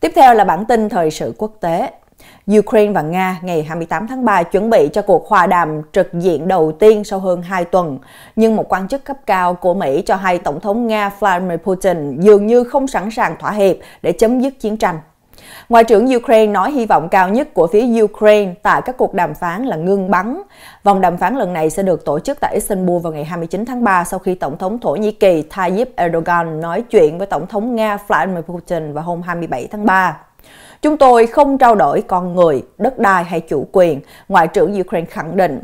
Tiếp theo là bản tin thời sự quốc tế. Ukraine và Nga ngày 28 tháng 3 chuẩn bị cho cuộc hòa đàm trực diện đầu tiên sau hơn 2 tuần, nhưng một quan chức cấp cao của Mỹ cho hay Tổng thống Nga Vladimir Putin dường như không sẵn sàng thỏa hiệp để chấm dứt chiến tranh. Ngoại trưởng Ukraine nói hy vọng cao nhất của phía Ukraine tại các cuộc đàm phán là ngưng bắn. Vòng đàm phán lần này sẽ được tổ chức tại Istanbul vào ngày 29 tháng 3 sau khi Tổng thống Thổ Nhĩ Kỳ Tayyip Erdogan nói chuyện với Tổng thống Nga Vladimir Putin vào hôm 27 tháng 3. Chúng tôi không trao đổi con người, đất đai hay chủ quyền, Ngoại trưởng Ukraine khẳng định.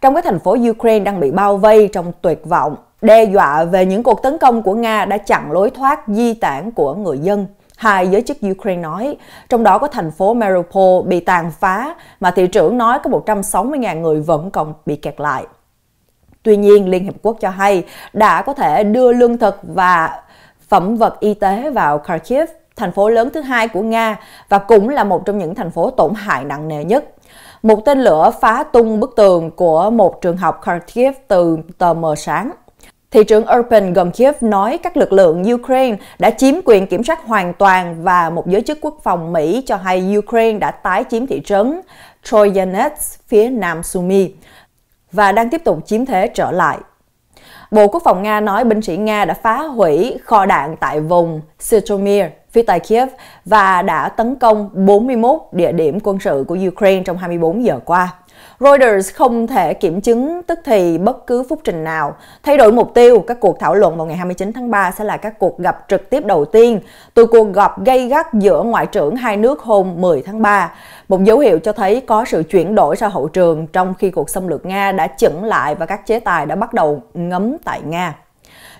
Trong cái thành phố Ukraine đang bị bao vây trong tuyệt vọng, đe dọa về những cuộc tấn công của Nga đã chặn lối thoát di tản của người dân hai giới chức Ukraine nói, trong đó có thành phố Mariupol bị tàn phá mà thị trưởng nói có 160.000 người vẫn còn bị kẹt lại. Tuy nhiên, Liên Hiệp Quốc cho hay đã có thể đưa lương thực và phẩm vật y tế vào Kharkiv, thành phố lớn thứ hai của Nga và cũng là một trong những thành phố tổn hại nặng nề nhất. Một tên lửa phá tung bức tường của một trường học Kharkiv từ tờ mờ sáng. Thị trưởng Urban gồm Kiev nói các lực lượng Ukraine đã chiếm quyền kiểm soát hoàn toàn và một giới chức quốc phòng Mỹ cho hay Ukraine đã tái chiếm thị trấn Troyanets phía nam Sumy và đang tiếp tục chiếm thế trở lại. Bộ Quốc phòng Nga nói binh sĩ Nga đã phá hủy kho đạn tại vùng Sitomir phía Tây Kiev và đã tấn công 41 địa điểm quân sự của Ukraine trong 24 giờ qua. Reuters không thể kiểm chứng tức thì bất cứ phút trình nào. Thay đổi mục tiêu, các cuộc thảo luận vào ngày 29 tháng 3 sẽ là các cuộc gặp trực tiếp đầu tiên từ cuộc gặp gây gắt giữa ngoại trưởng hai nước hôm 10 tháng 3. Một dấu hiệu cho thấy có sự chuyển đổi ra hậu trường trong khi cuộc xâm lược Nga đã chững lại và các chế tài đã bắt đầu ngấm tại Nga.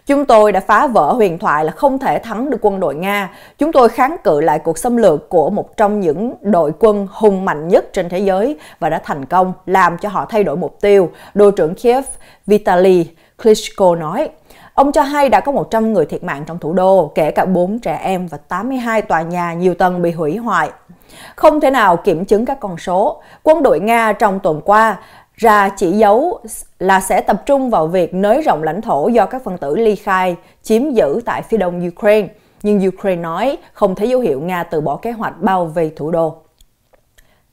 Chúng tôi đã phá vỡ huyền thoại là không thể thắng được quân đội Nga. Chúng tôi kháng cự lại cuộc xâm lược của một trong những đội quân hùng mạnh nhất trên thế giới và đã thành công làm cho họ thay đổi mục tiêu, đô trưởng Kiev Vitaly Klitschko nói. Ông cho hay đã có 100 người thiệt mạng trong thủ đô, kể cả 4 trẻ em và 82 tòa nhà nhiều tầng bị hủy hoại. Không thể nào kiểm chứng các con số. Quân đội Nga trong tuần qua ra chỉ dấu là sẽ tập trung vào việc nới rộng lãnh thổ do các phần tử ly khai chiếm giữ tại phía đông Ukraine, nhưng Ukraine nói không thấy dấu hiệu Nga từ bỏ kế hoạch bao vây thủ đô.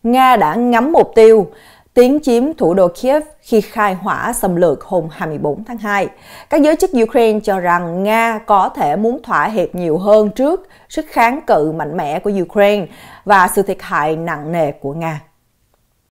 Nga đã ngắm mục tiêu tiến chiếm thủ đô Kiev khi khai hỏa xâm lược hôm 24 tháng 2. Các giới chức Ukraine cho rằng Nga có thể muốn thỏa hiệp nhiều hơn trước sức kháng cự mạnh mẽ của Ukraine và sự thiệt hại nặng nề của Nga.